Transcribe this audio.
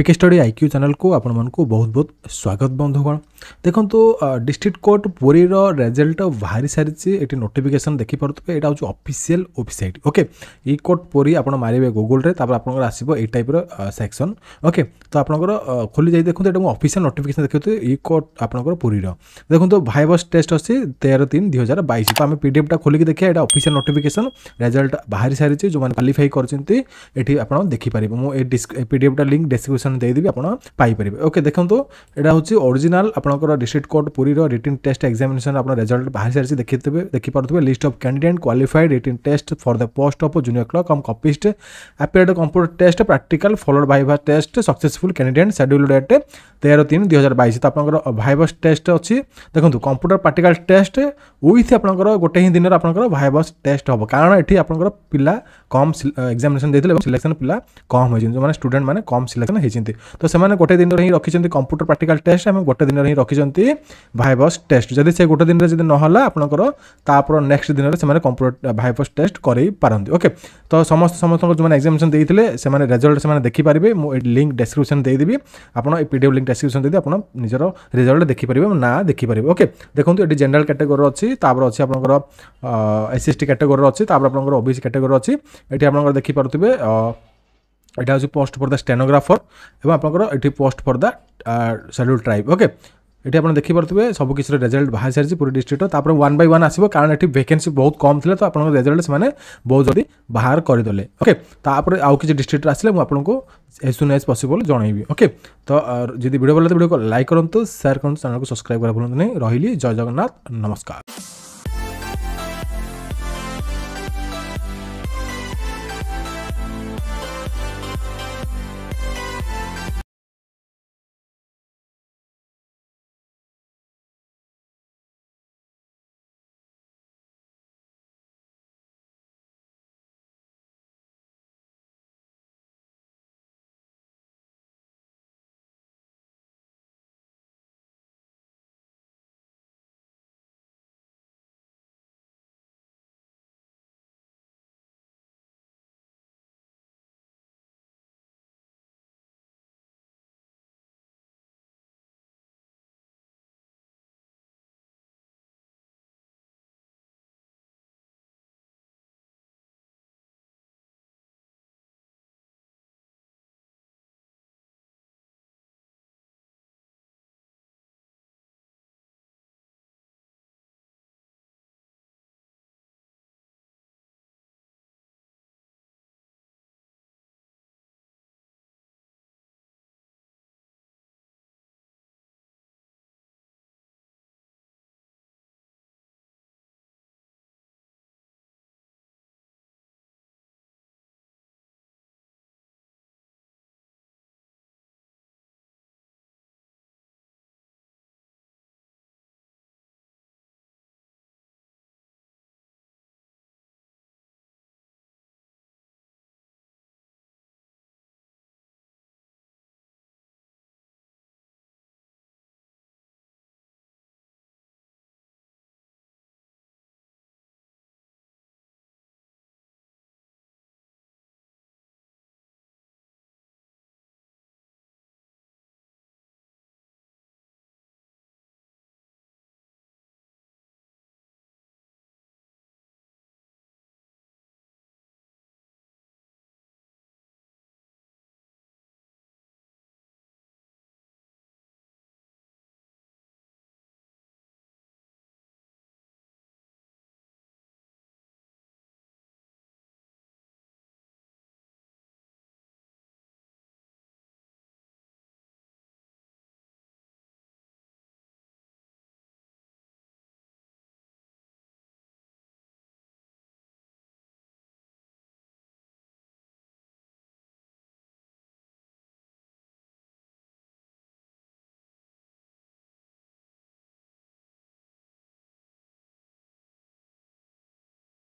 PK study IQ ଚ୍ୟାନେଲ୍କୁ ଆପଣମାନଙ୍କୁ ବହୁତ ବହୁତ ସ୍ୱାଗତ ବନ୍ଧୁଗଣ ଦେଖନ୍ତୁ ଡିଷ୍ଟ୍ରିକ୍ଟ କୋର୍ଟ ପୁରୀର ରେଜଲ୍ଟ ବାହାରି ସାରିଛି ଏଠି ନୋଟିଫିକେସନ୍ ଦେଖିପାରୁଥିବେ ଏଇଟା ହେଉଛି official website okay e court Puri ଆପଣ ମାରିବେ ଗୁଗୁଲରେ ତାପରେ ଆପଣଙ୍କର ଆସିବ ଏଇ ଟାଇପ୍ର ସେକ୍ସନ୍ ଓକେ ତ ଆପଣଙ୍କର ଖୋଲି ଯାଇ ଦେଖନ୍ତୁ ଏଇଟା ମୁଁ ଅଫିସିଆଲ ନୋଟିଫିକେସନ୍ ଦେଖୁଥିବେ ଇ କୋର୍ଟ ଆପଣଙ୍କର ପୁରୀର ଦେଖନ୍ତୁ ଭାଇବସ୍ ଟେଷ୍ଟ ଅଛି ତେର ତିନି ଦୁଇ ହଜାର ବାଇଶ ତ ଆମେ ପିଡ଼ିଏଫ୍ଟା ଖୋଲିକି ଦେଖିବା ଏଇଟା ଅଫିସିଆଲ ନୋଟିଫିକେସନ୍ ରେଜଲ୍ଟ ବାହାରି ସାରିଛି ଯେଉଁମାନେ କ୍ୱାଲିଫାଇ କରିଛନ୍ତି ଏଠି ଆପଣ ଦେଖିପାରିବେ ମୁଁ ଏ ପିଡ଼ିଏଫ୍ଟା ଲିଙ୍କ୍ ଡେସ୍କ୍ରିପସନ୍ অপসন দিয়ে আপনার পাইপারে ওকে দেখুন এটা হচ্ছে অরিজিনাল আপনার ডিস্ট্রিক্ট কোর্ট পুরীর রিটিন টেস্ট এক্সামিনেসন আপনার রেজল্ট বাহারি সারিছে দেখিথে দেখিপারে list of candidate qualified written test for the post of junior clerk cum copyist appeared computer test practical followed viva test successful candidate schedule date ତେର ତିନି ଦୁଇ ହଜାର ବାଇଶ ତ ଆପଣଙ୍କର ଭାଇବସ୍ ଟେଷ୍ଟ ଅଛି ଦେଖନ୍ତୁ କମ୍ପ୍ୟୁଟର ପ୍ରାକ୍ଟିକାଲ ଟେଷ୍ଟ ୱିଥ୍ ଆପଣଙ୍କର ଗୋଟେ ହିଁ ଦିନରେ ଆପଣଙ୍କର ଭାଇବସ୍ ଟେଷ୍ଟ ହେବ କାରଣ ଏଠି ଆପଣଙ୍କର ପିଲା କମ୍ ଏକ୍ଜାମିନେସନ୍ ଦେଇଥିଲେ ଏବଂ ସିଲେକ୍ସନ୍ ପିଲା କମ୍ ହୋଇଛନ୍ତି ଯେଉଁମାନେ ଷ୍ଟୁଡେଣ୍ଟ ମାନେ କମ୍ ସିଲେକ୍ସନ୍ ହୋଇଛନ୍ତି ତ ସେମାନେ ଗୋଟେ ଦିନରେ ହିଁ ରଖିଛନ୍ତି କମ୍ପ୍ୟୁଟର ପ୍ରାକ୍ଟିକାଲ୍ ଟେଷ୍ଟ ଏବଂ ଗୋଟେ ଦିନରେ ହିଁ ରଖିଛନ୍ତି ଭାଇବସ୍ ଟେଷ୍ଟ ଯଦି ସେ ଗୋଟେ ଦିନରେ ଯଦି ନହେଲା ଆପଣଙ୍କର ତାପରେ ନେକ୍ସଟ ଦିନରେ ସେମାନେ କମ୍ପ୍ୟୁଟର ଭାଇବସ୍ ଟେଷ୍ଟ କରେଇପାରନ୍ତି ଓକେ ତ ସମସ୍ତ ସମସ୍ତଙ୍କର ଯେଉଁମାନେ ଏକ୍ଜାମିନେସନ୍ ଦେଇଥିଲେ ସେମାନେ ରେଜଲ୍ଟ ସେମାନେ ଦେଖିପାରିବେ ମୁଁ ଏ ଲିଙ୍କ୍ ଡେସ୍କ୍ରିପ୍ସନ୍ ଦେଇଦେବି ଆପଣ ଏ ପିଡ଼ିଏଫ୍ ଲିଙ୍କ୍ ଡେସ୍କ୍ରିପ୍ସନ୍ ଦେଇଦେବି ଆପଣ ନିଜର ରେଜଲ୍ଟ ଦେଖିପାରିବେ ନାଁ ଦେଖିପାରିବେ ଓକେ ଦେଖନ୍ତୁ ଏଠି ଜେନେରାଲ୍ କ୍ୟାଟେଗୋରୀ ଅଛି ତାପରେ ଅଛି ଆପଣଙ୍କର ଏସ୍ ସି ଏସ୍ ଟି କାଟେଗୋରୀର ଅଛି ତାପରେ ଆପଣଙ୍କର ଓ ବି ସି କାଟେଗୋରୀର ଅଛି ଏଠି ଆପଣଙ୍କର ଦେଖିପାରୁଥିବେ এটা হচ্ছে পোস্ট ফর দ্য স্টেনোগ্রাফর এবং আপনার এটি post for the schedule tribe okay ଏଠି ଆପଣ ଦେଖିପାରୁଥିବେ ସବୁ କିଛିର ରେଜଲ୍ଟ ବାହାରି ସାରିଛି ପୁରୀ ଡିଷ୍ଟ୍ରିକ୍ଟର ତାପରେ ୱାନ୍ ବାଇ ୱାନ୍ ଆସିବ କାରଣ ଏଠି ଭେକେନ୍ସି ବହୁତ କମ୍ ଥିଲା ତ ଆପଣଙ୍କ ରେଜଲ୍ଟ ସେମାନେ ବହୁତ ଜଲ୍ଦି ବାହାର କରିଦେଲେ ଓକେ ତାପରେ ଆଉ କିଛି ଡିଷ୍ଟ୍ରିକ୍ଟର ଆସିଲେ ମୁଁ ଆପଣଙ୍କୁ ଏଜ୍ ସୁନ୍ ଏଜ୍ ପସିବଲ୍ ଜଣେଇବି ଓକେ ତ ଯଦି ଭିଡ଼ିଓ ଭଲ ତ ଭିଡ଼ିଓକୁ ଲାଇକ୍ କରନ୍ତୁ ସେୟାର କରନ୍ତୁ ଚ୍ୟାନେଲକୁ ସବସ୍କ୍ରାଇବ୍ କରିବା ଭୁଲନ୍ତୁ ନାହିଁ ରହିଲି ଜୟ ଜଗନ୍ନାଥ ନମସ୍କାର